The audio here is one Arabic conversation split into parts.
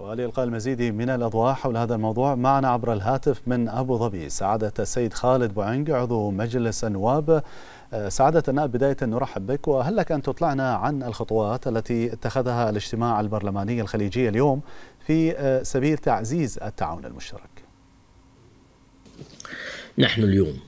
ولإلقاء المزيد من الأضواء حول هذا الموضوع معنا عبر الهاتف من أبو ظبي سعادة السيد خالد بوعنق عضو مجلس النواب آه، سعادة النائب بداية نرحب بك وهل لك أن تطلعنا عن الخطوات التي اتخذها الاجتماع البرلماني الخليجي اليوم في آه، سبيل تعزيز التعاون المشترك نحن اليوم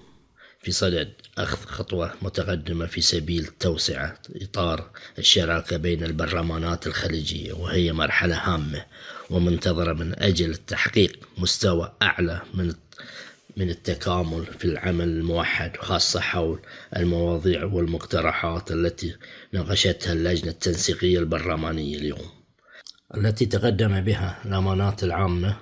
في صدد أخذ خطوة متقدمة في سبيل توسعة إطار الشراكة بين البرلمانات الخليجية وهي مرحلة هامة ومنتظرة من أجل تحقيق مستوى أعلى من من التكامل في العمل الموحد خاصة حول المواضيع والمقترحات التي ناقشتها اللجنة التنسيقية البرلمانية اليوم التي تقدم بها الأمانات العامة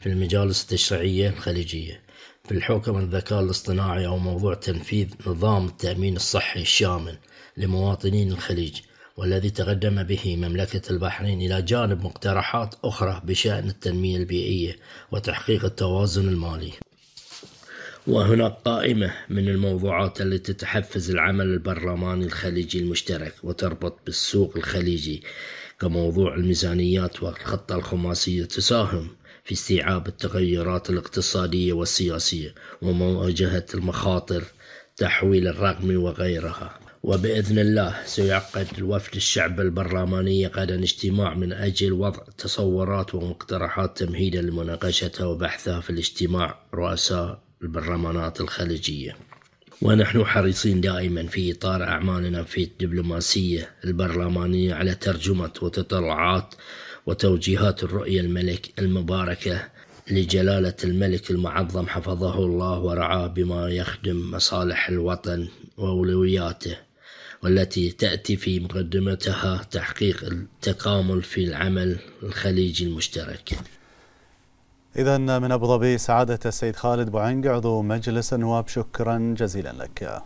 في المجالس التشريعية الخليجية في الحوكمة الذكاء الاصطناعي أو موضوع تنفيذ نظام التأمين الصحي الشامل لمواطنين الخليج والذي تقدم به مملكة البحرين إلى جانب مقترحات أخرى بشأن التنمية البيئية وتحقيق التوازن المالي وهناك قائمة من الموضوعات التي تحفز العمل البرلماني الخليجي المشترك وتربط بالسوق الخليجي كموضوع الميزانيات والخطة الخماسية تساهم في استيعاب التغيرات الاقتصادية والسياسية ومواجهة المخاطر تحويل الرقمي وغيرها وبإذن الله سيعقد الوفد الشعب البرلماني غدا اجتماع من أجل وضع تصورات ومقترحات تمهيدا لمناقشتها وبحثها في الاجتماع رؤساء البرلمانات الخليجية ونحن حريصين دائما في إطار أعمالنا في الدبلوماسية البرلمانية على ترجمة وتطلعات وتوجيهات الرؤية الملك المباركة لجلالة الملك المعظم حفظه الله ورعاه بما يخدم مصالح الوطن وأولوياته والتي تأتي في مقدمتها تحقيق التكامل في العمل الخليجي المشترك إذا من أبو ظبي سعادة السيد خالد بوعنق عضو مجلس النواب شكرا جزيلا لك